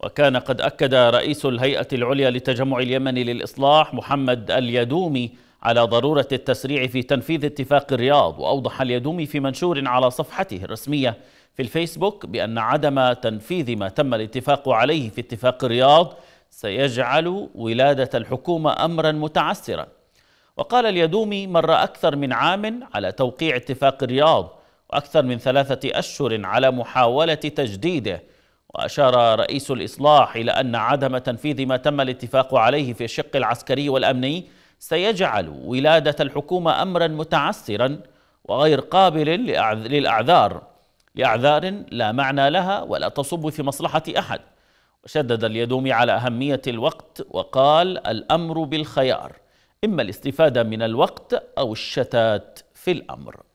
وكان قد أكد رئيس الهيئة العليا للتجمع اليمني للإصلاح محمد اليدومي على ضرورة التسريع في تنفيذ اتفاق الرياض وأوضح اليدومي في منشور على صفحته الرسمية في الفيسبوك بأن عدم تنفيذ ما تم الاتفاق عليه في اتفاق الرياض سيجعل ولادة الحكومة أمرا متعسرا وقال اليدومي مر أكثر من عام على توقيع اتفاق الرياض وأكثر من ثلاثة أشهر على محاولة تجديده وأشار رئيس الإصلاح إلى أن عدم تنفيذ ما تم الاتفاق عليه في الشق العسكري والأمني سيجعل ولادة الحكومة أمرا متعسرا وغير قابل للأعذار لأعذار لا معنى لها ولا تصب في مصلحة أحد وشدد اليدوم على أهمية الوقت وقال الأمر بالخيار إما الاستفادة من الوقت أو الشتات في الأمر